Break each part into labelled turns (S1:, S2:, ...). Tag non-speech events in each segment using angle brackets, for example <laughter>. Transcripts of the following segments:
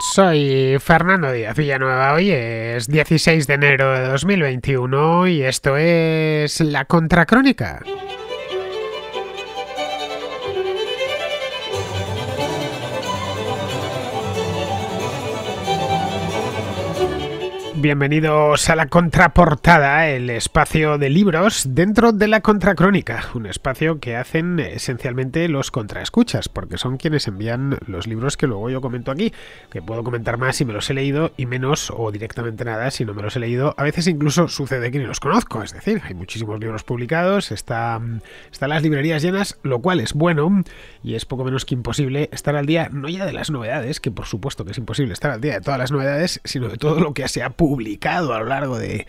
S1: Soy Fernando Díaz Villanueva, hoy es 16 de enero de 2021 y esto es La Contracrónica. Bienvenidos a la contraportada, el espacio de libros dentro de la contracrónica, un espacio que hacen esencialmente los contraescuchas, porque son quienes envían los libros que luego yo comento aquí, que puedo comentar más si me los he leído y menos o directamente nada si no me los he leído. A veces incluso sucede que ni los conozco, es decir, hay muchísimos libros publicados, están las librerías llenas, lo cual es bueno y es poco menos que imposible estar al día, no ya de las novedades, que por supuesto que es imposible estar al día de todas las novedades, sino de todo lo que se ha publicado a lo largo de,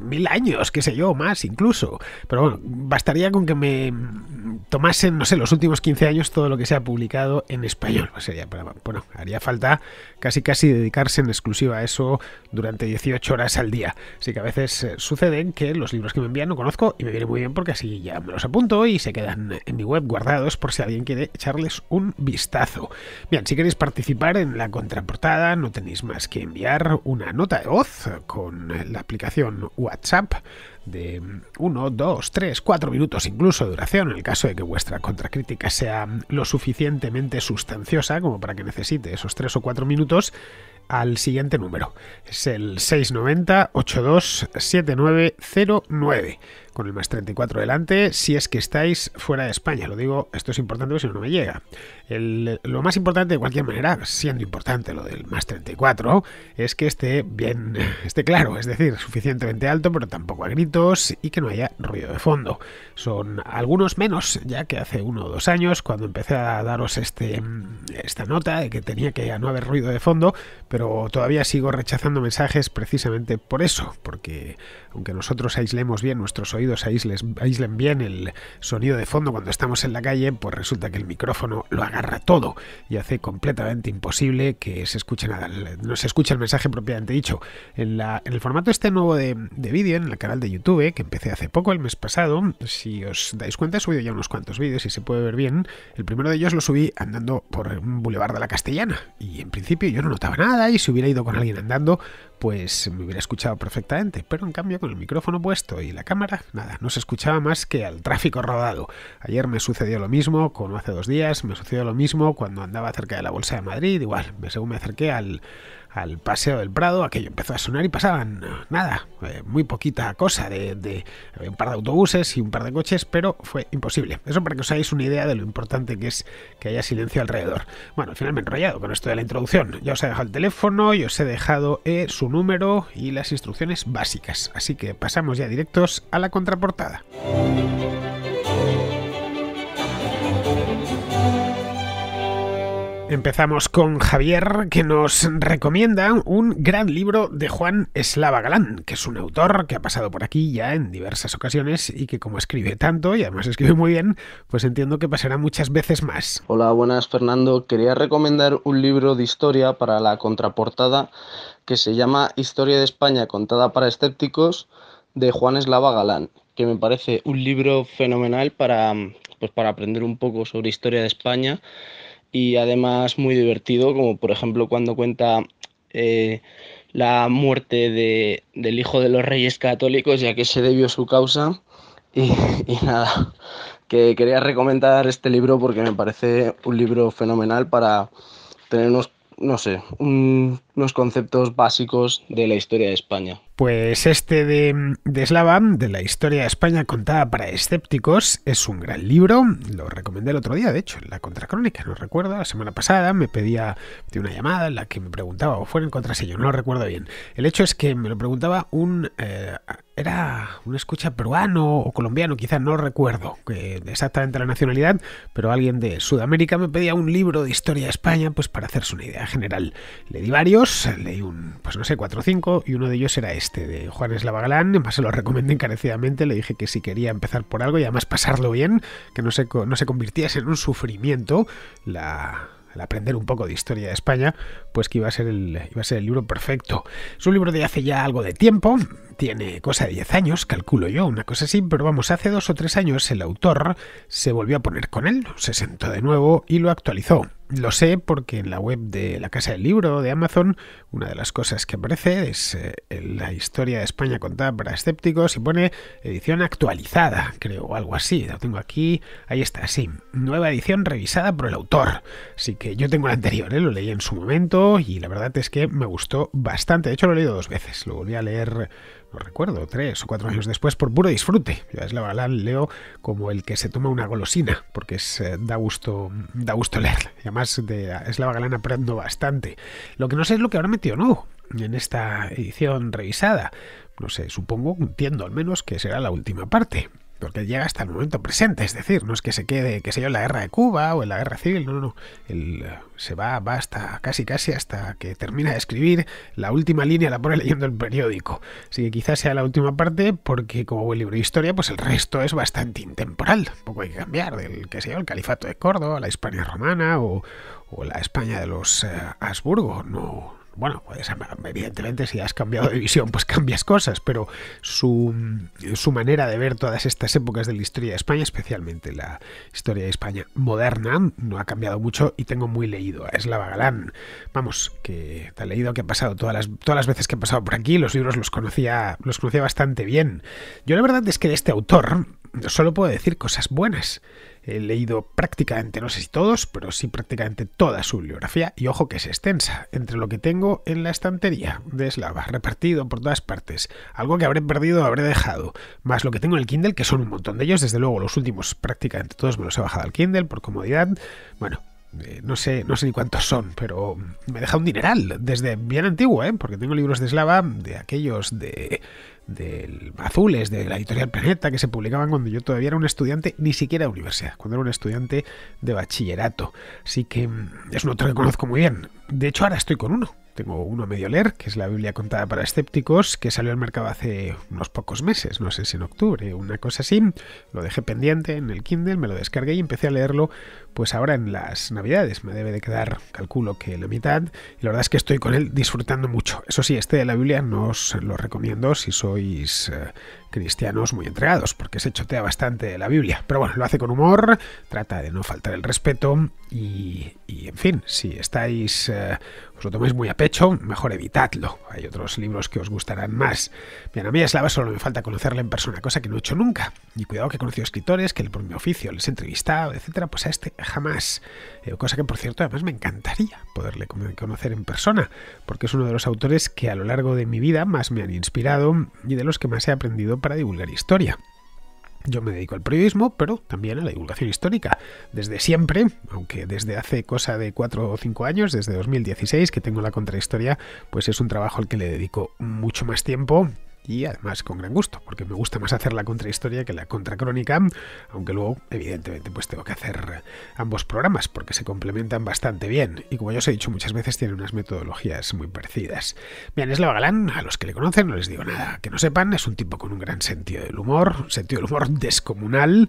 S1: mil años, qué sé yo, más incluso. Pero bueno, bastaría con que me tomasen, no sé, los últimos 15 años todo lo que se ha publicado en español. Pues o para, bueno, haría falta casi casi dedicarse en exclusiva a eso durante 18 horas al día. Así que a veces eh, suceden que los libros que me envían no conozco y me viene muy bien porque así ya me los apunto y se quedan en mi web guardados por si alguien quiere echarles un vistazo. Bien, si queréis participar en la contraportada, no tenéis más que enviar una nota de con eh, la aplicación WhatsApp de 1, 2, 3, 4 minutos incluso de duración, en el caso de que vuestra contracrítica sea mm, lo suficientemente sustanciosa como para que necesite esos 3 o 4 minutos, al siguiente número. Es el 690 827909 con el más 34 delante, si es que estáis fuera de España. Lo digo, esto es importante si no, me llega. lo más importante, de cualquier manera, siendo importante lo del más 34, es que esté bien, <laughs> esté claro, es decir, suficientemente alto, pero tampoco a gritos y que no haya ruido de fondo. Son algunos menos, ya que hace uno o dos años, cuando empecé a daros este, esta nota de que tenía que no haber ruido de fondo, pero todavía sigo rechazando mensajes precisamente por eso, porque aunque nosotros aislemos bien, nuestros oídos aíslen bien el sonido de fondo cuando estamos en la calle, pues resulta que el micrófono lo agarra todo y hace completamente imposible que se escuche nada, no se escuche el mensaje propiamente dicho. En, el formato este nuevo de, vídeo, en el canal de YouTube, que empecé hace poco, el mes pasado, si os dais cuenta, he subido ya unos cuantos vídeos y se puede ver bien. El primero de ellos lo subí andando por un bulevar de la Castellana y en principio yo no notaba nada y si hubiera ido con alguien andando, pues me hubiera escuchado perfectamente, pero en cambio con el micrófono puesto y la cámara, nada, no se escuchaba más que al tráfico rodado. Ayer me sucedió lo mismo, como hace dos días, me sucedió lo mismo cuando andaba cerca de la Bolsa de Madrid, igual, según me acerqué al, al Paseo del Prado, aquello empezó a sonar y pasaban eh, nada, eh, muy poquita cosa, de, eh, un par de autobuses y un par de coches, pero fue imposible. Eso para que os hagáis una idea de lo importante que es que haya silencio alrededor. Bueno, al final me he enrollado con esto de la introducción. Ya os he dejado el teléfono, yo os he dejado su número y las instrucciones básicas, así que pasamos ya directos a la contraportada. Empezamos con Javier, que nos recomienda un gran libro de Juan Eslava Galán, que es un autor que ha pasado por aquí ya en diversas ocasiones y que como escribe tanto y además escribe muy bien, pues entiendo que pasará muchas veces más. Hola,
S2: buenas Fernando. Quería recomendar un libro de historia para la contraportada que se llama Historia de España contada para escépticos de Juan Eslava Galán, que me parece un libro fenomenal para, pues, para aprender un poco sobre historia de España y además muy divertido, como por ejemplo cuando cuenta eh, la muerte del hijo de los reyes católicos, ya que se debió su causa. Y, nada, que quería recomendar este libro porque me parece un libro fenomenal para tener no sé, unos conceptos básicos de la historia de España.
S1: Pues este de, de Slava, de la historia de España contada para escépticos, es un gran libro. Lo recomendé el otro día, de hecho, en la contracrónica, no recuerdo, la semana pasada me pedía de una llamada en la que me preguntaba, o fuera en contraseño, no lo recuerdo bien. El hecho es que me lo preguntaba un eh, era un escucha peruano o colombiano, quizás no recuerdo exactamente la nacionalidad, pero alguien de Sudamérica me pedía un libro de historia de España, pues para hacerse una idea general. Le di varios, leí un, pues no sé, cuatro o cinco, y uno de ellos era este, de Juan Galán, además se lo recomendé encarecidamente, le dije que si quería empezar por algo y además pasarlo bien, que no se, no se convirtiese en un sufrimiento la aprender un poco de historia de España, pues que iba a ser el, iba a ser el libro perfecto. Es un libro de hace ya algo de tiempo, tiene cosa de 10 años, calculo yo, una cosa así, pero vamos, hace dos o tres años el autor se volvió a poner con él, se sentó de nuevo y lo actualizó. Lo sé porque en la web de la Casa del Libro de Amazon, una de las cosas que aparece es eh, la historia de España contada para escépticos y pone edición actualizada, creo, o algo así. Lo tengo aquí, ahí está, sí. Nueva edición revisada por el autor. Así que yo tengo la anterior, ¿eh? lo leí en su momento y la verdad es que me gustó bastante. De hecho, lo he leído dos veces. Lo volví a leer no recuerdo, tres o cuatro años después, por puro disfrute. Ya es la, leo como el que se toma una golosina, porque es, eh, da, gusto, da gusto leerla. Y además de la Galán aprendo bastante. Lo que no sé es lo que habrá metido no en esta edición revisada. No sé, supongo, entiendo al menos que será la última parte porque llega hasta el momento presente, es decir, no es que se quede, qué sé yo, en la guerra de Cuba o en la guerra civil, no, no, no. Eh, se va, va hasta casi casi hasta que termina de escribir, la última línea la pone leyendo el periódico. Así que quizás sea la última parte, porque como buen libro de historia, pues el resto es bastante intemporal. poco hay que cambiar del, qué sé yo, el califato de Córdoba, la Hispania romana o, la España de los eh, Habsburgo, no, bueno, pues, evidentemente si has cambiado de visión, pues cambias cosas, pero su, su manera de ver todas estas épocas de la historia de España, especialmente la historia de España moderna, no ha cambiado mucho y tengo muy leído a Eslava Galán. Vamos, que te ha leído que ha pasado todas las, todas las veces que ha pasado por aquí, los libros los conocía, los conocía bastante bien. Yo la verdad es que de este autor solo puedo decir cosas buenas. He leído prácticamente, no sé si todos, pero sí prácticamente toda su bibliografía y ojo que es extensa, entre lo que tengo en la estantería de Slava, repartido por todas partes, algo que habré perdido habré dejado, más lo que tengo en el Kindle, que son un montón de ellos, desde luego los últimos prácticamente todos me los he bajado al Kindle por comodidad, bueno, eh, no sé, no sé ni cuántos son, pero me deja un dineral desde bien antiguo, ¿eh? porque tengo libros de Slava de aquellos de del Azules, de la editorial Planeta, que se publicaban cuando yo todavía era un estudiante, ni siquiera de universidad, cuando era un estudiante de bachillerato. Así que es un otro que conozco muy bien. De hecho, ahora estoy con uno, tengo uno a medio leer, que es la Biblia contada para escépticos, que salió al mercado hace unos pocos meses, no sé si en octubre, una cosa así. Lo dejé pendiente en el Kindle, me lo descargué y empecé a leerlo pues ahora en las navidades. Me debe de quedar, calculo que la mitad. Y la verdad es que estoy con él disfrutando mucho. Eso sí, este de la Biblia no os lo recomiendo si sois... Eh, cristianos muy entregados, porque se chotea bastante la Biblia. Pero bueno, lo hace con humor, trata de no faltar el respeto y, en fin, si estáis, eh, os lo tomáis muy a pecho, mejor evitadlo. Hay otros libros que os gustarán más. Bien, a mí Eslava solo me falta conocerle en persona, cosa que no he hecho nunca. Y cuidado que he conocido escritores que por mi oficio les he entrevistado, etcétera, pues a este jamás. Eh, cosa que por cierto además me encantaría poderle conocer en persona, porque es uno de los autores que a lo largo de mi vida más me han inspirado y de los que más he aprendido para divulgar historia. Yo me dedico al periodismo, pero también a la divulgación histórica. Desde siempre, aunque desde hace cosa de 4 o 5 años, desde 2016 que tengo la contrahistoria, pues es un trabajo al que le dedico mucho más tiempo y además con gran gusto, porque me gusta más hacer la contrahistoria que la contracrónica, aunque luego evidentemente pues tengo que hacer ambos programas porque se complementan bastante bien y como ya os he dicho muchas veces tienen unas metodologías muy parecidas. Bien, la Galán, a los que le conocen no les digo nada que no sepan, es un tipo con un gran sentido del humor, un sentido del humor descomunal,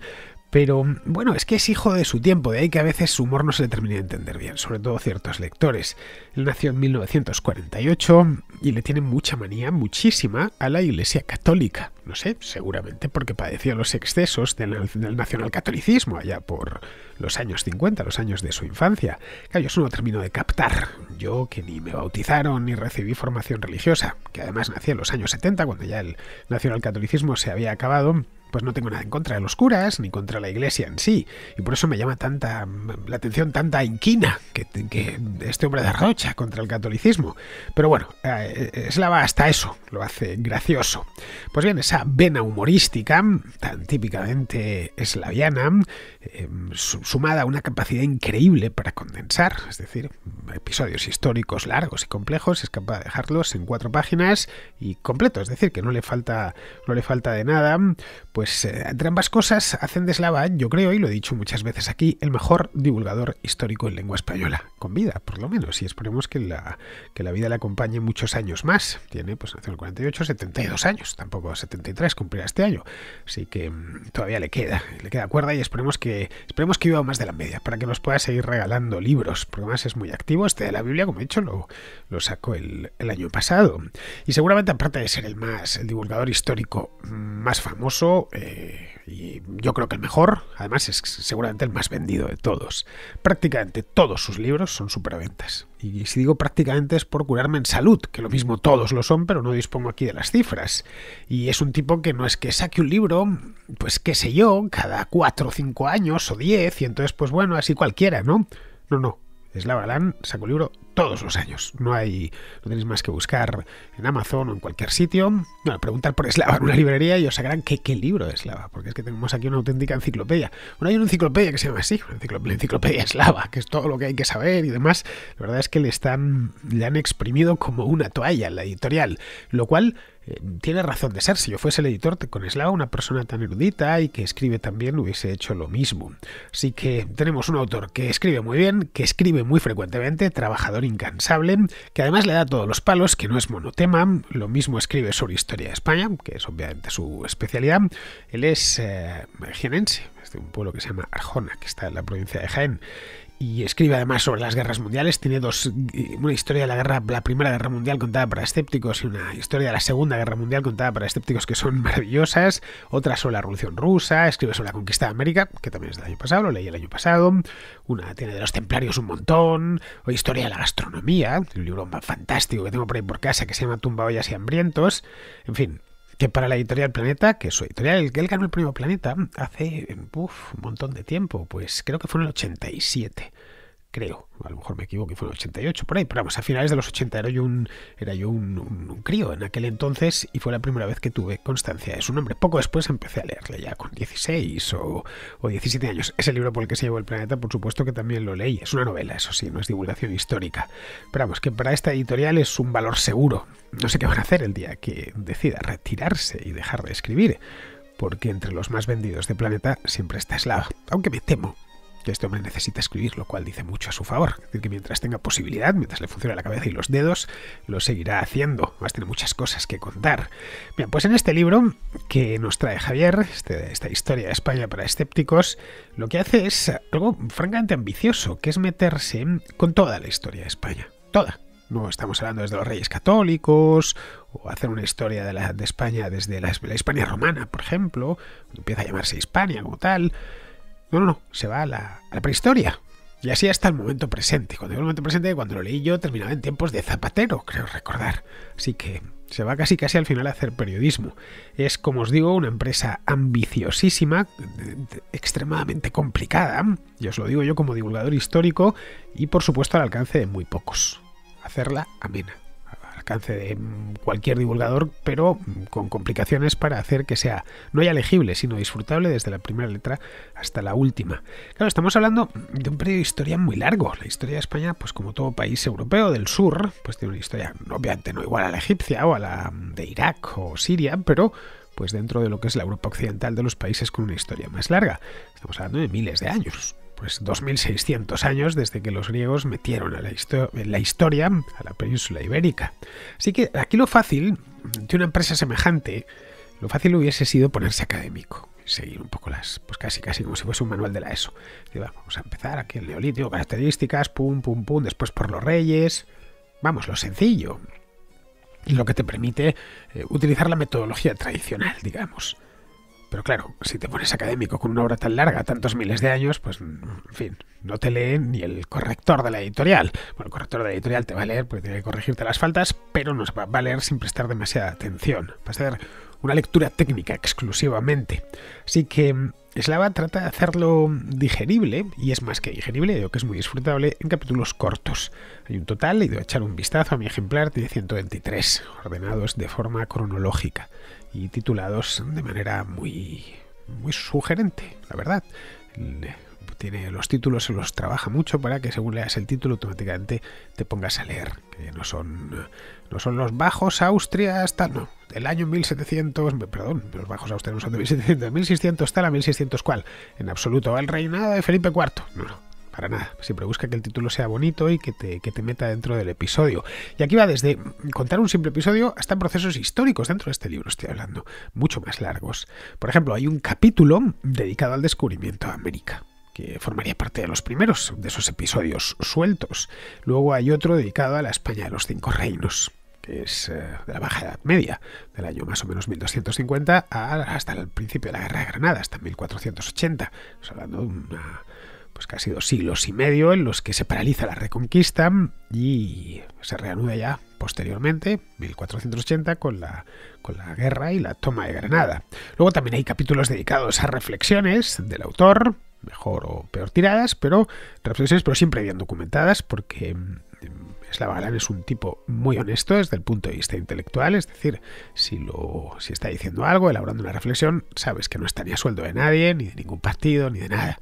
S1: pero bueno, es que es hijo de su tiempo, de ahí que a veces su humor no se le termine de entender bien, sobre todo ciertos lectores. Él nació en 1948 y le tiene mucha manía, muchísima, a la Iglesia Católica. No sé, seguramente porque padeció los excesos del, nacionalcatolicismo allá por los años 50, los años de su infancia. Claro, eso no termino de captar. Yo que ni me bautizaron ni recibí formación religiosa, que además nací en los años 70, cuando ya el nacionalcatolicismo se había acabado pues no tengo nada en contra de los curas ni contra la iglesia en sí. Y por eso me llama tanta la atención tanta inquina que, este hombre de contra el catolicismo. Pero bueno, eh, eh, va hasta eso lo hace gracioso. Pues bien, esa vena humorística, tan típicamente eslaviana, eh, sumada a una capacidad increíble para condensar, es decir, episodios históricos largos y complejos, es capaz de dejarlos en cuatro páginas y completo, es decir, que no le falta, no le falta de nada pues eh, entre ambas cosas hacen de Slava, yo creo, y lo he dicho muchas veces aquí, el mejor divulgador histórico en lengua española, con vida, por lo menos, y esperemos que la, que la vida le acompañe muchos años más. Tiene, pues nació en el 48, 72 años, tampoco 73 cumplirá este año, así que mm, todavía le queda, le queda cuerda y esperemos que, esperemos que viva más de la media, para que nos pueda seguir regalando libros, porque además es muy activo. Este de la Biblia, como he dicho, lo, lo sacó el, el año pasado. Y seguramente, aparte de ser el más, el divulgador histórico mm, más famoso, eh, y yo creo que el mejor, además es seguramente el más vendido de todos. Prácticamente todos sus libros son superventas. Y si digo prácticamente es por curarme en salud, que lo mismo todos lo son, pero no dispongo aquí de las cifras. Y es un tipo que no es que saque un libro, pues qué sé yo, cada cuatro o cinco años o diez, y entonces pues bueno, así cualquiera, ¿no? No, no, Slava Lan saco libro todos los años. No hay, no tenéis más que buscar en Amazon o en cualquier sitio. Bueno, preguntar por Eslava en una librería y os sacarán qué, qué libro eslava porque es que tenemos aquí una auténtica enciclopedia. Bueno, hay una enciclopedia que se llama así, la enciclopedia eslava, que es todo lo que hay que saber y demás. La verdad es que le están, le han exprimido como una toalla la editorial, lo cual eh, tiene razón de ser. Si yo fuese el editor con Slava, una persona tan erudita y que escribe también, hubiese hecho lo mismo. Así que tenemos un autor que escribe muy bien, que escribe muy frecuentemente, trabajador incansable, que además le da todos los palos, que no es monotema, lo mismo escribe sobre historia de España, que es obviamente su especialidad. Él es eh, es de un pueblo que se llama Arjona, que está en la provincia de Jaén y escribe además sobre las guerras mundiales. Tiene dos, una historia de la guerra, la primera guerra mundial contada para escépticos y una historia de la segunda guerra mundial contada para escépticos que son <laughs> maravillosas. Otra sobre la revolución rusa, escribe sobre la conquista de América, que también es del año pasado, lo leí el año pasado. Una tiene de los templarios un montón. O historia de la gastronomía, un libro fantástico que tengo por ahí por casa que se llama Tumba y Hambrientos. En fin, que para la editorial Planeta, que su editorial, que él ganó el Primo Planeta mm, hace mm, un montón de tiempo, pues creo que fue en el 87 creo, a lo mejor me equivoco, y fue en 88 por ahí, pero vamos, a finales de los 80 era yo un, era yo un, crío en aquel entonces y fue la primera vez que tuve constancia de su nombre. Poco después empecé a leerle ya con 16 o, o 17 años. Ese libro por el que se llevó el planeta, por supuesto que también lo leí, es una novela, eso sí, no es divulgación histórica. Pero vamos, que para esta editorial es un valor seguro. No sé qué van a hacer el día que decida retirarse y dejar de escribir, porque entre los más vendidos de Planeta siempre está Slav, aunque me temo que este hombre necesita escribir, lo cual dice mucho a su favor. Es decir, que mientras tenga posibilidad, mientras le funcione la cabeza y los dedos, lo seguirá haciendo. Más tiene muchas cosas que contar. Bien, pues en este libro que nos trae Javier, este, esta historia de España para escépticos, lo que hace es algo francamente ambicioso, que es meterse con toda la historia de España. Toda. No estamos hablando desde los reyes católicos o hacer una historia de, la, de España desde la, Hispania romana, por ejemplo, empieza a llamarse Hispania como tal no, no, no, se va a la, prehistoria. Y así hasta el momento presente. Cuando el momento presente, cuando lo leí yo terminaba en tiempos de Zapatero, creo recordar. Así que se va casi casi al final a hacer periodismo. Es, como os digo, una empresa ambiciosísima, extremadamente complicada. Y os lo digo yo como divulgador histórico y, por supuesto, al alcance de muy pocos. Hacerla amena alcance de cualquier divulgador, pero con complicaciones para hacer que sea no ya legible, sino disfrutable desde la primera letra hasta la última. Claro, estamos hablando de un periodo de historia muy largo. La historia de España, pues como todo país europeo del sur, pues tiene una historia obviamente no igual a la egipcia o a la de Irak o Siria, pero pues dentro de lo que es la Europa occidental de los países con una historia más larga. Estamos hablando de miles de años, pues 2.600 años desde que los griegos metieron a la, historia a la península ibérica. Así que aquí lo fácil de una empresa semejante, lo fácil hubiese sido ponerse académico, seguir un poco las, pues casi casi como si fuese un manual de la ESO. vamos a empezar aquí el neolítico, características, pum, pum, pum, después por los reyes, vamos, lo sencillo, lo que te permite eh, utilizar la metodología tradicional, digamos. Pero claro, si te pones académico con una obra tan larga, tantos miles de años, pues, en fin, no te lee ni el corrector de la editorial. Bueno, el corrector de la editorial te va a leer porque tiene que corregirte las faltas, pero nos va a leer sin prestar demasiada atención. Va a ser una lectura técnica exclusivamente. Así que mm, Slava trata de hacerlo digerible, y es más que digerible, digo que es muy disfrutable, en capítulos cortos. Hay un total, he ido a echar un vistazo a mi ejemplar, tiene 123, ordenados de forma cronológica y titulados de manera muy, muy sugerente, la verdad. Tiene los títulos, se los trabaja mucho para que según leas el título automáticamente te pongas a leer, que no son, no son los bajos Austria hasta, no, del año 1700, perdón, los bajos no son de 1700, de 1600 está la 1600 cuál en absoluto, el reinado de Felipe IV, no, no, para nada. Siempre busca que el título sea bonito y que te, que te meta dentro del episodio. Y aquí va desde contar un simple episodio hasta procesos históricos dentro de este libro, estoy hablando, mucho más largos. Por ejemplo, hay un capítulo dedicado al descubrimiento de América que formaría parte de los primeros de esos episodios sueltos. Luego hay otro dedicado a la España de los Cinco Reinos, que es eh, de la Baja Edad Media, del año más o menos 1250 hasta el principio de la Guerra de Granada, hasta 1480. Estamos hablando de una pues casi dos siglos y medio en los que se paraliza la Reconquista y se reanuda ya posteriormente, 1480, con la, con la guerra y la toma de Granada. Luego también hay capítulos dedicados a reflexiones del autor, mejor o peor tiradas, pero reflexiones pero siempre bien documentadas porque mm, Slava es un tipo muy honesto desde el punto de vista intelectual, es decir, si, lo, si está diciendo algo, elaborando una reflexión, sabes que no está ni a sueldo de nadie, ni de ningún partido, ni de nada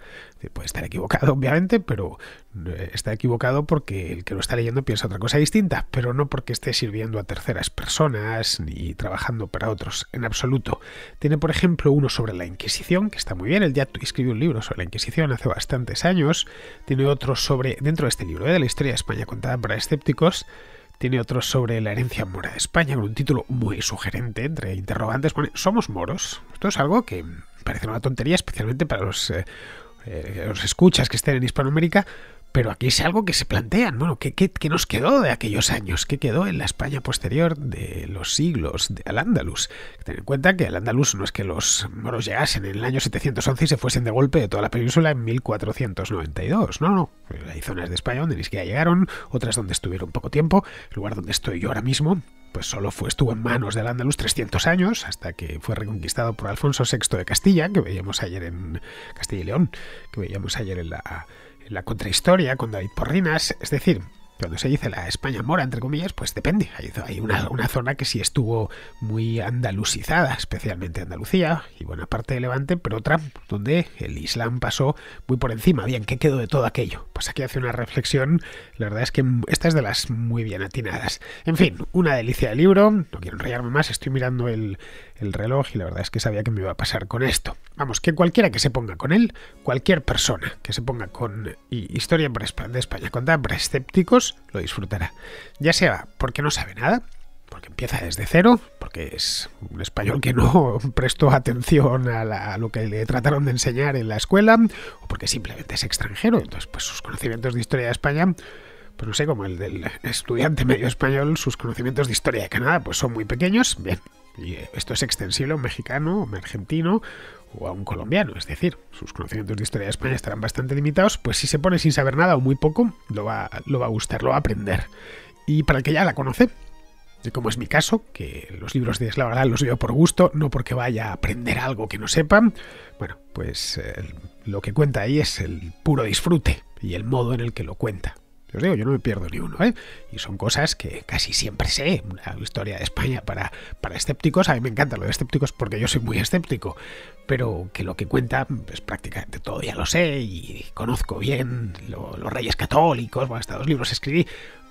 S1: puede estar equivocado, <laughs> obviamente, pero eh, está equivocado porque el que lo está leyendo piensa otra cosa distinta, pero no porque esté sirviendo a terceras personas ni trabajando para otros, en absoluto. Tiene, por ejemplo, uno sobre la Inquisición, que está muy bien, él ya escribió un libro sobre la Inquisición hace bastantes años, tiene otro sobre, dentro de este libro, eh, de la historia de España contada para escépticos, tiene otro sobre la herencia mora de España, con un título muy sugerente, entre interrogantes, ¿somos moros? Esto es algo que parece una tontería, especialmente para los... Eh, eh, os escuchas que estén en Hispanoamérica, pero aquí es algo que se plantean, bueno, ¿qué, qué, nos quedó de aquellos años? ¿Qué quedó en la España posterior de los siglos de Al-Ándalus? Ten en cuenta que Al-Ándalus no es que los moros llegasen en el año 711 y se fuesen de golpe de toda la península en 1492, no, no. Hay zonas de España donde ni siquiera llegaron, otras donde estuvieron poco tiempo, el lugar donde estoy yo ahora mismo, pues solo fue, estuvo en manos del andaluz 300 años, hasta que fue reconquistado por Alfonso VI de Castilla, que veíamos ayer en Castilla y León, que veíamos ayer en la la contrahistoria cuando hay Porrinas, es decir, cuando se dice la España mora, entre comillas, pues depende. Hay, una, una, zona que sí estuvo muy andalusizada, especialmente Andalucía y buena parte de Levante, pero otra donde el Islam pasó muy por encima. Bien, ¿qué quedó de todo aquello? pues aquí hace una reflexión, la verdad es que esta es de las muy bien atinadas. En fin, una delicia de libro, no quiero enrollarme más, estoy mirando el, reloj y la verdad es que sabía que me iba a pasar con esto. Vamos, que cualquiera que se ponga con él, cualquier persona que se ponga con Historia de España para escépticos, lo disfrutará. Ya sea porque no sabe nada, porque empieza desde cero, porque es un español que no <laughs> prestó atención a, lo que le trataron de enseñar en la escuela, o porque simplemente es extranjero, entonces pues sus conocimientos de historia de España, pues no sé, como el del estudiante medio español, sus conocimientos de historia de Canadá pues son muy pequeños, bien, y eh, esto es extensible a un mexicano, a un argentino o a un colombiano, es decir, sus conocimientos de historia de España estarán bastante limitados, pues si se pone sin saber nada o muy poco, lo va a gustar, lo va a aprender. Y para el que ya la conoce, como es mi caso, que los libros de la los leo por gusto, no porque vaya a aprender algo que no sepan, bueno, pues lo que cuenta ahí es el puro disfrute y el modo en el que lo cuenta. Os digo, yo no me pierdo ni uno, ¿eh? Y son cosas que casi siempre sé. la historia de España para, para escépticos, a mí me encanta lo de escépticos porque yo soy muy escéptico, pero que lo que cuenta, pues prácticamente todo ya lo sé y conozco bien los reyes católicos, bueno, hasta dos libros escribí,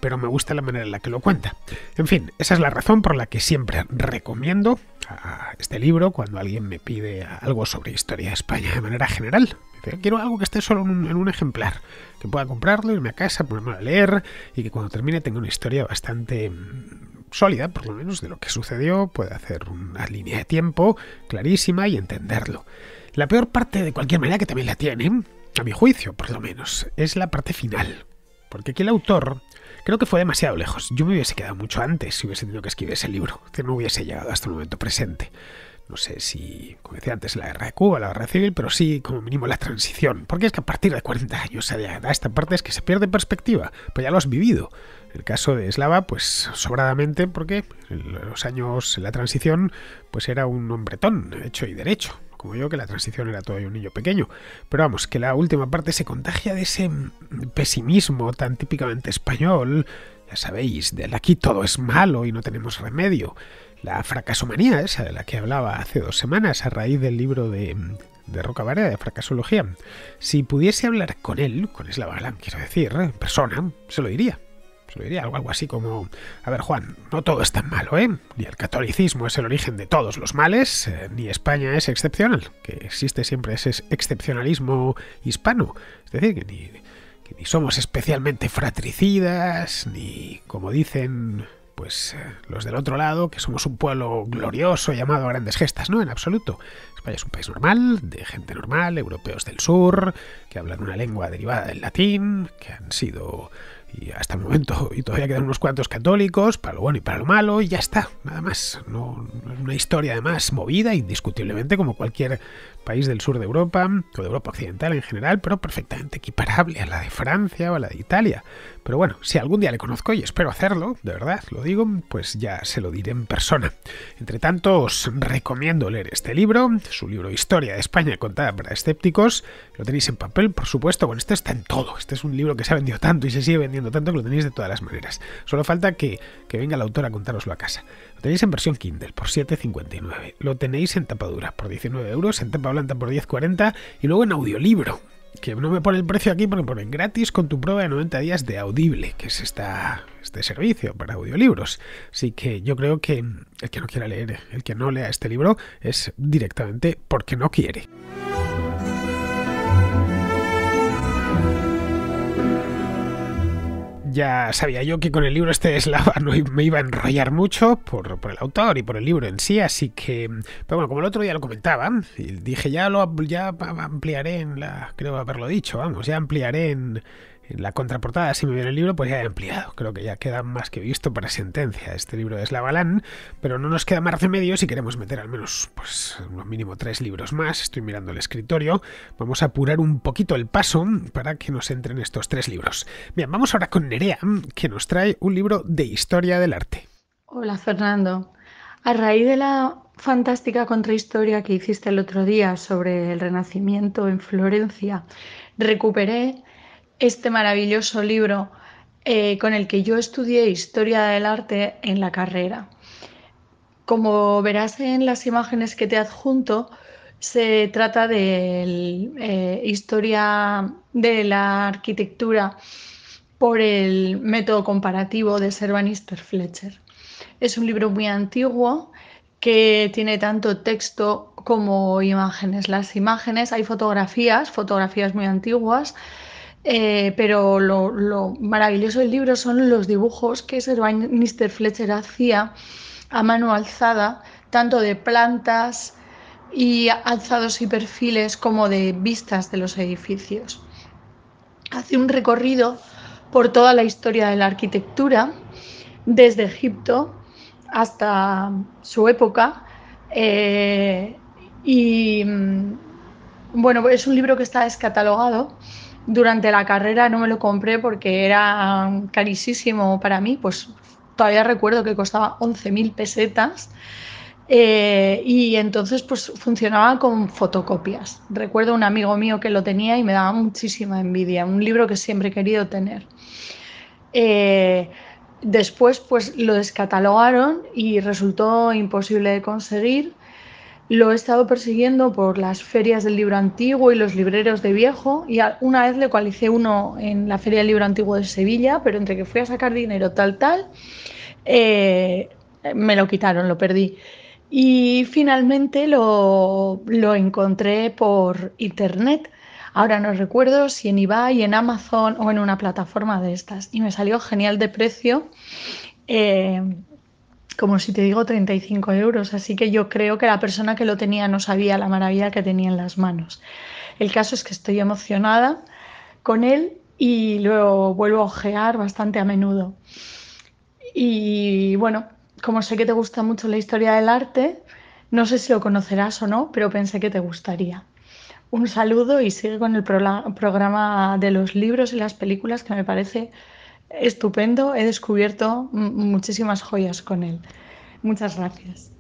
S1: pero me gusta la manera en la que lo cuenta. En fin, esa es la razón por la que siempre recomiendo a este libro cuando alguien me pide algo sobre historia de España de manera general. Quiero algo que esté solo en un, ejemplar, que pueda comprarlo, irme a casa, ponerme a leer y que cuando termine tenga una historia bastante mm, sólida, por lo menos de lo que sucedió, pueda hacer una línea de tiempo clarísima y entenderlo. La peor parte, de cualquier manera, que también la tiene, a mi juicio por lo menos, es la parte final. Porque aquí el autor Creo que fue demasiado lejos. Yo me hubiese quedado mucho antes si hubiese tenido que escribir ese libro. Que no hubiese llegado hasta el momento presente. No sé si, como decía antes, la guerra de Cuba, la guerra civil, pero sí, como mínimo, la transición. Porque es que a partir de 40 años, a esta parte es que se pierde perspectiva. Pues ya lo has vivido. el caso de Slava, pues sobradamente, porque en los años, en la transición, pues era un hombretón, hecho y derecho como yo que la transición era todavía un niño pequeño. Pero vamos, que la última parte se contagia de ese pesimismo tan típicamente español, ya sabéis, de aquí todo es malo y no tenemos remedio. La fracasomanía esa de la que hablaba hace dos semanas a raíz del libro de, de Rocavarea, de fracasología. Si pudiese hablar con él, con Slava quiero decir, persona, se lo diría diría algo, así como, a ver Juan, no todo es tan malo, ¿eh? Ni el catolicismo es el origen de todos los males, eh, ni España es excepcional, que existe siempre ese excepcionalismo hispano. Es decir, que ni, somos especialmente fratricidas, ni, como dicen pues eh, los del otro lado, que somos un pueblo glorioso llamado a grandes gestas, no, en absoluto. España es un país normal, de gente normal, europeos del sur, que hablan una lengua derivada del latín, que han sido y hasta el momento, y todavía quedan unos cuantos católicos, para lo bueno y para lo malo, y ya está, nada más. No, una historia además movida, indiscutiblemente, como cualquier país del sur de Europa, o de Europa occidental en general, pero perfectamente equiparable a la de Francia o a la de Italia. Pero bueno, si algún día le conozco y espero hacerlo, de verdad, lo digo, pues ya se lo diré en persona. Entre tanto, os recomiendo leer este libro, su libro Historia de España contada para escépticos. Lo tenéis en papel, por supuesto. Bueno, este está en todo. Este es un libro que se ha vendido tanto y se sigue vendiendo tanto que lo tenéis de todas las maneras. Solo falta que, venga el autor a contároslo a casa. Lo tenéis en versión Kindle por 7,59. Lo tenéis en tapadura por 19 euros, en tapa blanca por 10,40 y luego en audiolibro que no me pone el precio aquí, porque ponen gratis con tu prueba de 90 días de Audible, que es este servicio para audiolibros. Así que yo creo que el que no quiera leer, el que no lea este libro, es directamente porque no quiere. ya sabía yo que con el libro este de Slava <laughs> no me iba a enrollar mucho por, el autor y por el libro en sí, así que, pero bueno, como el otro día lo comentaba, dije ya lo ya ampliaré en la, creo haberlo dicho, vamos, ya ampliaré en en la contraportada, si me viene el libro, pues ya he ampliado. Creo que ya queda más que visto para sentencia. Este libro es La pero no nos queda más remedio si queremos meter al menos, pues, un mínimo tres libros más. Estoy mirando el escritorio. Vamos a apurar un poquito el paso para que nos entren estos tres libros. Bien, vamos ahora con Nerea, que nos trae un libro de historia del arte.
S3: Hola, Fernando. A raíz de la fantástica contrahistoria que hiciste el otro día sobre el Renacimiento en Florencia, recuperé este maravilloso libro eh, con el que yo estudié historia del arte en la carrera. Como verás en las imágenes que te adjunto, se trata de eh, historia de la arquitectura por el método comparativo de Sir Fletcher. Es un libro muy antiguo que tiene tanto texto como imágenes. Las imágenes, hay fotografías, fotografías muy antiguas, eh, pero lo, maravilloso del libro son los dibujos que Sir Mr. Fletcher hacía a mano alzada, tanto de plantas y alzados y perfiles como de vistas de los edificios. Hace un recorrido por toda la historia de la arquitectura, desde Egipto hasta su época. Eh, y mm, bueno, es un libro que está descatalogado durante la carrera no me lo compré porque era carísimo para mí, pues todavía recuerdo que costaba 11.000 pesetas. Eh, y entonces pues funcionaba con fotocopias. Recuerdo un amigo mío que lo tenía y me daba muchísima envidia, un libro que siempre he querido tener. Eh, después pues lo descatalogaron y resultó imposible de conseguir lo he estado persiguiendo por las ferias del libro antiguo y los libreros de viejo y una vez le cualicé uno en la feria del libro antiguo de Sevilla, pero entre que fui a sacar dinero tal tal, eh, me lo quitaron, lo perdí. Y finalmente lo, lo encontré por internet. Ahora no recuerdo si en Ebay, en Amazon o en una plataforma de estas. Y me salió genial de precio. Eh, como si te digo, 35 euros. Así que yo creo que la persona que lo tenía no sabía la maravilla que tenía en las manos. El caso es que estoy emocionada con él y lo vuelvo a ojear bastante a menudo. Y bueno, como sé que te gusta mucho la historia del arte, no sé si lo conocerás o no, pero pensé que te gustaría. Un saludo y sigue con el programa de los libros y las películas que me parece estupendo. He descubierto muchísimas joyas con él. Muchas gracias.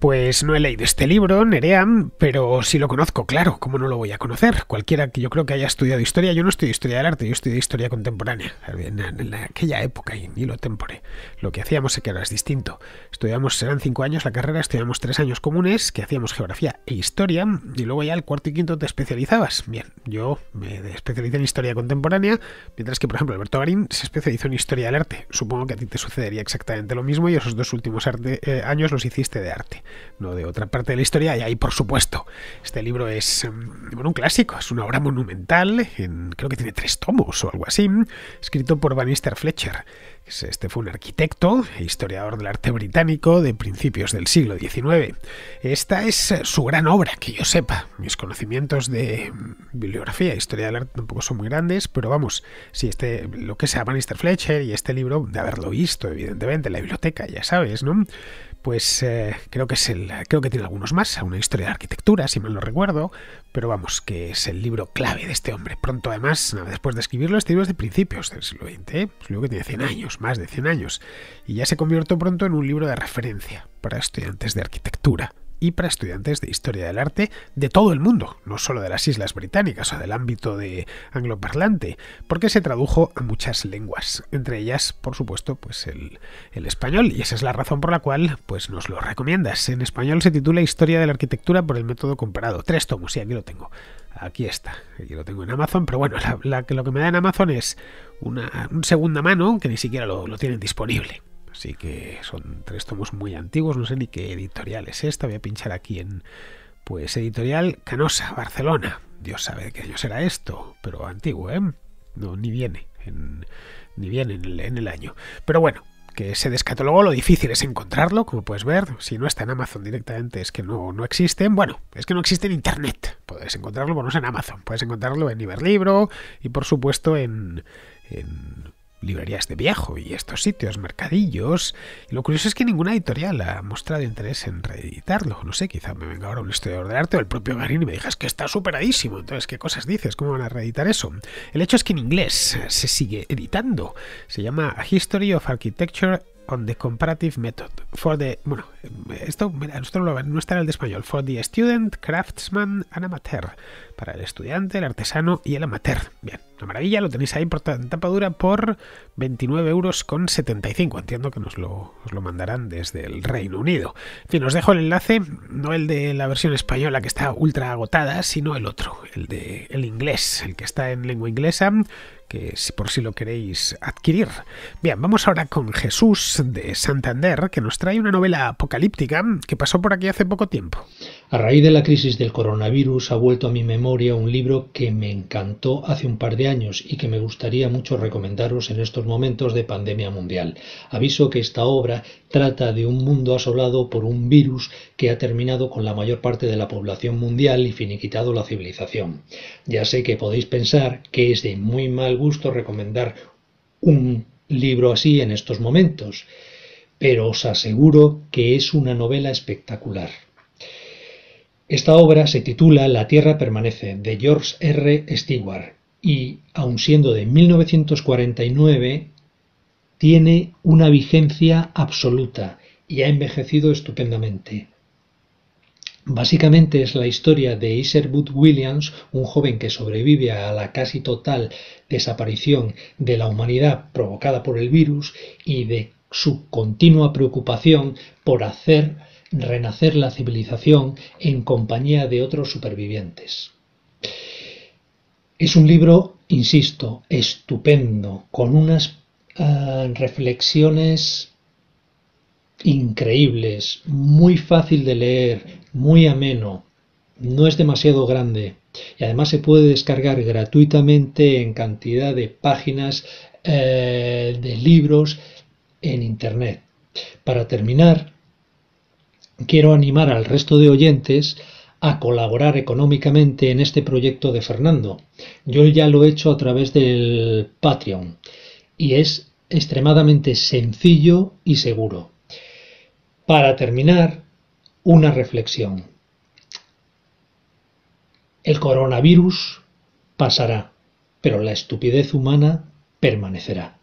S1: Pues no he leído este libro, Nerean, pero sí lo conozco, claro, ¿cómo no lo voy a conocer? Cualquiera que yo creo que haya estudiado historia, yo no estudié historia del arte, yo estudié historia contemporánea, en, aquella época y ni lo tempore. Lo que hacíamos que ahora es distinto. Estudiamos, serán cinco años la carrera, estudiamos tres años comunes, que hacíamos geografía e historia, y luego ya al cuarto y quinto te especializabas. Bien, yo me especialicé en historia contemporánea, mientras que, por ejemplo, Alberto Garín se especializó en historia del arte. Supongo que a ti te sucedería exactamente lo mismo y esos dos últimos eh, años los hiciste de arte no de otra parte de la historia. Y ahí, por supuesto, este libro es em, un clásico, es una obra monumental, creo que tiene tres tomos o algo así, escrito por Bannister Fletcher. Este fue un arquitecto e historiador del arte británico de principios del siglo XIX. Esta es su gran obra, que yo sepa. Mis conocimientos de bibliografía e historia del arte tampoco son muy grandes, pero vamos, si este, lo que sea Bannister Fletcher y este libro, de haberlo visto, evidentemente, la biblioteca, ya sabes, ¿no? pues eh, creo que es el creo que tiene algunos más, una historia de arquitectura, si mal no recuerdo, pero vamos, que es el libro clave de este hombre. Pronto además, después de escribirlo, este libro es de principios del siglo XX, ¿eh? que pues tiene 100 años, más de 100 años, y ya se convirtió pronto en un libro de referencia para estudiantes de arquitectura y para estudiantes de historia del arte de todo el mundo, no solo de las Islas Británicas o del ámbito de angloparlante, porque se tradujo a muchas lenguas, entre ellas, por supuesto, pues el, español, y esa es la razón por la cual pues nos lo recomiendas. En español se titula Historia de la Arquitectura por el método comparado. Tres tomos, y aquí lo tengo. Aquí está, aquí lo tengo en Amazon, pero bueno, lo que me da en Amazon es una, segunda mano que ni siquiera lo tienen disponible. Así que son tres tomos muy antiguos, no sé ni qué editorial es esta, voy a pinchar aquí en pues editorial Canosa, Barcelona. Dios sabe qué año será esto, pero antiguo, ¿eh? No, ni viene, en, ni viene en el, año. Pero bueno, que se descatalogó, lo difícil es encontrarlo, como puedes ver, si no está en Amazon directamente es que no, no existen, bueno, es que no existe en Internet, puedes encontrarlo, bueno, no en Amazon, puedes encontrarlo en Iberlibro y por supuesto en librerías de viejo y estos sitios, mercadillos. lo curioso es que ninguna editorial ha mostrado interés en reeditarlo. No sé, quizá me venga ahora un historiador de arte o el propio Garín y me digas que está superadísimo. Entonces, ¿qué cosas dices? ¿Cómo van a reeditar eso? El hecho es que en inglés se sigue editando. Se llama History of Architecture con the Comparative Method for the... Bueno, esto, mira, no está en el de español. For the Student, Craftsman and Amateur. Para el estudiante, el artesano y el amateur. Bien, la maravilla, lo tenéis ahí por tapa dura por 29,75 euros. Entiendo que nos lo, os lo mandarán desde el Reino Unido. En fin, os dejo el enlace, no el de la versión española que está ultra agotada, sino el otro, el de el inglés, el que está en lengua inglesa que si por si lo queréis adquirir. Bien, vamos ahora con Jesús de Santander, que nos trae una novela apocalíptica que pasó por aquí hace poco tiempo. A raíz de la crisis del coronavirus ha vuelto a mi
S4: memoria un libro que me encantó hace un par de años y que me gustaría mucho recomendaros en estos momentos de pandemia mundial. Aviso que esta obra trata de un mundo asolado por un virus que ha terminado con la mayor parte de la población mundial y finiquitado la civilización. Ya sé que podéis pensar que es de muy mal gusto recomendar un libro así en estos momentos, pero os aseguro que es una novela espectacular. Esta obra se titula La Tierra Permanece, de George R. Stewart, y, aun siendo de 1949, tiene una vigencia absoluta y ha envejecido estupendamente. Básicamente es la historia de Iserwood Williams, un joven que sobrevive a la casi total desaparición de la humanidad provocada por el virus y de su continua preocupación por hacer renacer la civilización en compañía de otros supervivientes. Es un libro, insisto, estupendo, con unas ah, reflexiones increíbles, muy fácil de leer, muy ameno, no es demasiado grande y además se puede descargar gratuitamente en cantidad de páginas eh, de libros en Internet. Para terminar, quiero animar al resto de oyentes a colaborar económicamente en este proyecto de Fernando. Yo ya lo he hecho a través del Patreon y es extremadamente sencillo y seguro. Para terminar, una reflexión. El coronavirus pasará, pero la estupidez humana permanecerá.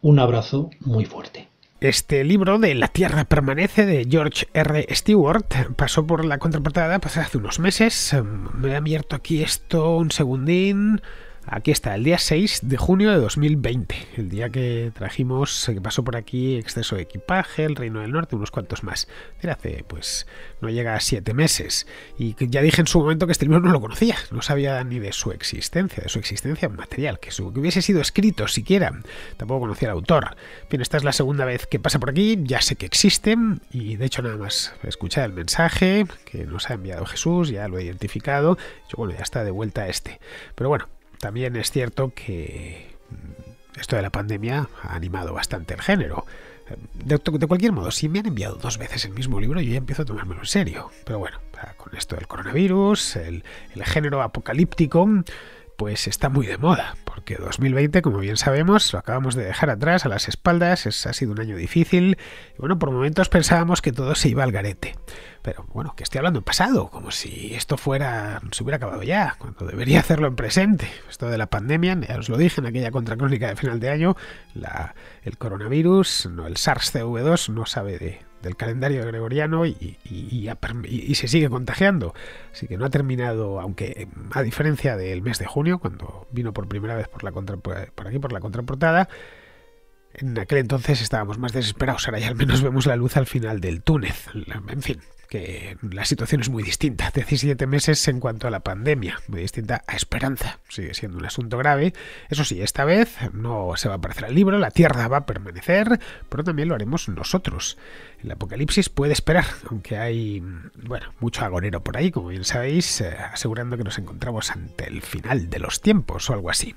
S1: Un abrazo muy fuerte. Este libro de La Tierra Permanece de George R. Stewart pasó por la contraportada pues, hace unos meses. Me he abierto aquí esto un segundín. Aquí está, el día 6 de junio de 2020, el día que trajimos, que pasó por aquí exceso de equipaje, el Reino del Norte, unos cuantos más. Era hace, pues, no llega a siete meses. Y ya dije en su momento que este libro no lo conocía, no sabía ni de su existencia, de su existencia material, que, hubiese sido escrito siquiera. Tampoco conocía al autor. Bien, esta es la segunda vez que pasa por aquí, ya sé que existen, y de hecho nada más escuchar el mensaje que nos ha enviado Jesús, ya lo he identificado. Yo, bueno, ya está de vuelta este. Pero bueno, también es cierto que mm, esto de la pandemia ha animado bastante el género. Eh, de, cualquier modo, si me han enviado dos veces el mismo libro, yo ya empiezo a tomármelo en serio. Pero bueno, ah, con esto del coronavirus, el, género apocalíptico, pues está muy de moda, porque 2020, como bien sabemos, lo acabamos de dejar atrás, a las espaldas, ha sido un año difícil. Y bueno, por momentos pensábamos que todo se iba al garete. Pero bueno, que estoy hablando en pasado, como si esto fuera, se hubiera acabado ya, cuando debería hacerlo en presente. Esto de la pandemia, ya os lo dije en aquella contracrónica de final de año, el coronavirus, no, el SARS-CoV-2 no sabe del calendario gregoriano y, se sigue contagiando. Así que no ha terminado, aunque a diferencia del mes de junio, cuando vino por primera vez por, la contra, por aquí, por la contraportada, en aquel entonces estábamos más desesperados, ahora ya al menos vemos la luz al final del túnel. En fin, que la situación es muy distinta. 17 meses en cuanto a la pandemia, muy distinta a Esperanza. Sigue siendo un asunto grave. Eso sí, esta vez no se va a aparecer el libro, la Tierra va a permanecer, pero también lo haremos nosotros. El apocalipsis puede esperar, aunque hay, bueno, mucho agonero por ahí, como bien sabéis, eh, asegurando que nos encontramos ante el final de los tiempos o algo así.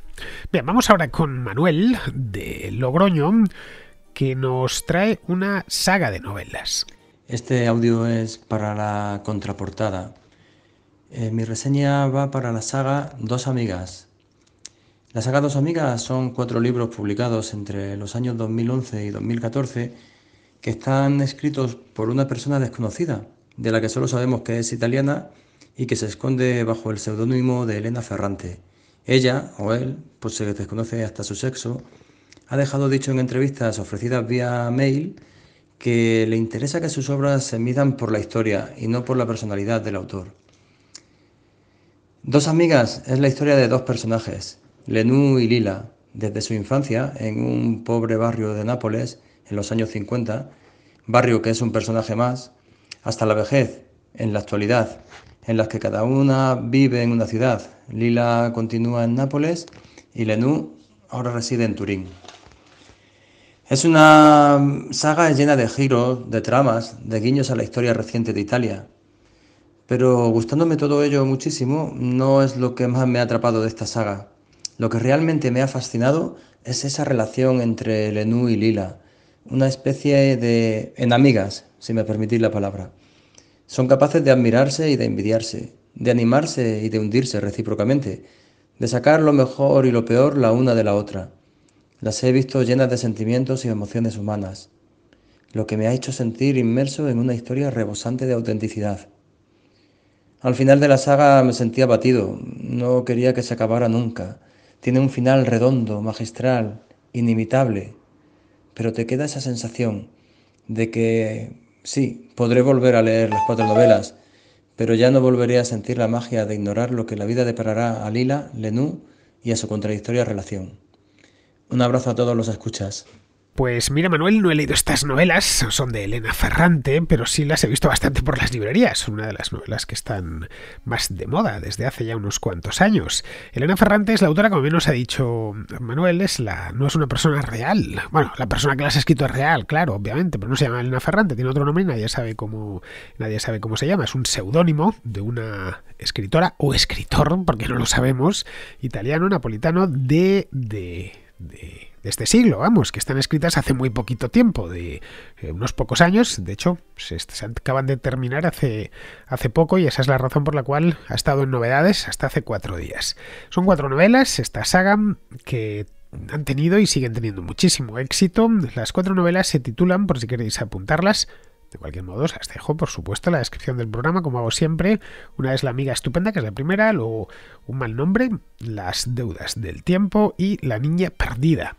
S1: Bien, vamos ahora con Manuel de Logroño, que nos trae una saga de novelas. Este
S2: audio es para la contraportada. Eh, mi reseña va para la saga Dos Amigas. La saga Dos Amigas son cuatro libros publicados entre los años 2011 y 2014 que están escritos por una persona desconocida, de la que solo sabemos que es italiana y que se esconde bajo el seudónimo de Elena Ferrante. Ella, o él, pues se desconoce hasta su sexo, ha dejado dicho en entrevistas ofrecidas vía mail que le interesa que sus obras se midan por la historia y no por la personalidad del autor. Dos amigas es la historia de dos personajes, Lenú y Lila, desde su infancia en un pobre barrio de Nápoles en los años 50, barrio que es un personaje más, hasta la vejez, en la actualidad, en las que cada una vive en una ciudad. Lila continúa en Nápoles y Lenú ahora reside en Turín. Es una saga llena de giros, de tramas, de guiños a la historia reciente de Italia. Pero gustándome todo ello muchísimo, no es lo que más me ha atrapado de esta saga. Lo que realmente me ha fascinado es esa relación entre Lenú y Lila, una especie de enamigas, si me permitís la palabra. Son capaces de admirarse y de envidiarse, de animarse y de hundirse recíprocamente, de sacar lo mejor y lo peor la una de la otra. Las he visto llenas de sentimientos y emociones humanas, lo que me ha hecho sentir inmerso en una historia rebosante de autenticidad. Al final de la saga me sentía abatido, no quería que se acabara nunca. Tiene un final redondo, magistral, inimitable, pero te queda esa sensación de que sí, podré volver a leer las cuatro novelas, pero ya no volveré a sentir la magia de ignorar lo que la vida deparará a Lila, Lenú y a su contradictoria relación. Un abrazo a todos los escuchas.
S1: Pues mira, Manuel, no he leído estas novelas, son de Elena Ferrante, pero sí las he visto bastante por las librerías. Son una de las novelas que están más de moda desde hace ya unos cuantos años. Elena Ferrante es la autora, como bien nos ha dicho Manuel, es la, no es una persona real. Bueno, la persona que las ha escrito es real, claro, obviamente, pero no se llama Elena Ferrante, tiene otro nombre y nadie sabe cómo, nadie sabe cómo se llama. Es un seudónimo de una escritora o escritor, porque no lo sabemos, italiano, napolitano, de. de de, este siglo, vamos, que están escritas hace muy poquito tiempo, de eh, unos pocos años. De hecho, se, se, acaban de terminar hace, hace poco y esa es la razón por la cual ha estado en novedades hasta hace cuatro días. Son cuatro novelas, esta saga que han tenido y siguen teniendo muchísimo éxito. Las cuatro novelas se titulan, por si queréis apuntarlas, de cualquier modo, os dejo, por supuesto, la descripción del programa, como hago siempre. Una es la amiga estupenda, que es la primera, luego un mal nombre, las deudas del tiempo y la niña perdida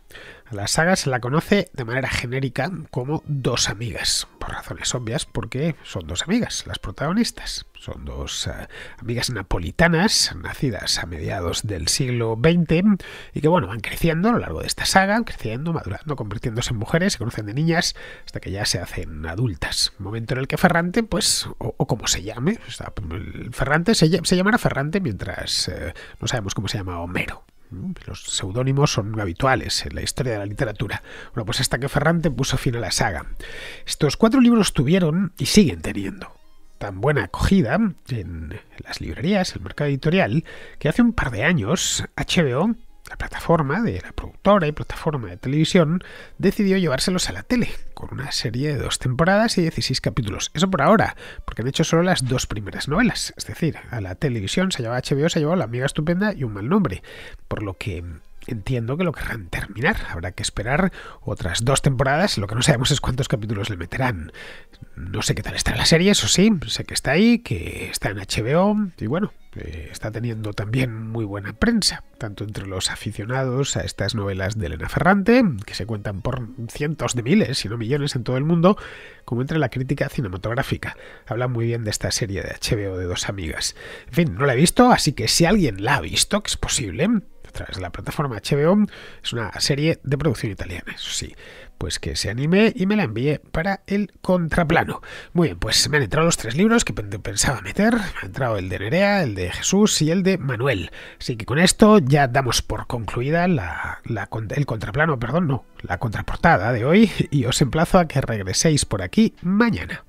S1: la saga se la conoce de manera genérica como dos amigas, por razones obvias, porque son dos amigas, las protagonistas. Son dos eh, amigas napolitanas, nacidas a mediados del siglo XX, y que bueno, van creciendo a lo largo de esta saga, creciendo, madurando, convirtiéndose en mujeres, se conocen de niñas, hasta que ya se hacen adultas. Momento en el que Ferrante, pues, o, como se llame, Ferrante se, llamará Ferrante mientras eh, no sabemos cómo se llama Homero. Los seudónimos son habituales en la historia de la literatura. Bueno, pues hasta que Ferrante puso fin a la saga. Estos cuatro libros tuvieron y siguen teniendo tan buena acogida en las librerías, el mercado editorial, que hace un par de años HBO, la plataforma de la productora y plataforma de televisión, decidió llevárselos a la tele con una serie de dos temporadas y 16 capítulos. Eso por ahora, porque han hecho solo las dos primeras novelas. Es decir, a la televisión se llevaba HBO, se llevaba La Amiga Estupenda y Un Mal Nombre. Por lo que entiendo que lo querrán terminar. Habrá que esperar otras dos temporadas. Lo que no sabemos es cuántos capítulos le meterán. No sé qué tal está la serie, eso sí. Sé que está ahí, que está en HBO y bueno, está teniendo también muy buena prensa, tanto entre los aficionados a estas novelas de Elena Ferrante, que se cuentan por cientos de miles, si no millones en todo el mundo, como entre la crítica cinematográfica. Habla muy bien de esta serie de HBO de dos amigas. En fin, no la he visto, así que si alguien la ha visto, que es posible, a través de la plataforma HBO, es una serie de producción italiana, eso sí pues que se animé y me la envié para el contraplano. Muy bien, pues me han entrado los tres libros que pensaba meter. Me ha entrado el de Nerea, el de Jesús y el de Manuel. Así que con esto ya damos por concluida la, la, el contraplano, perdón, no, la contraportada de hoy <laughs> y os emplazo a que regreséis por aquí mañana.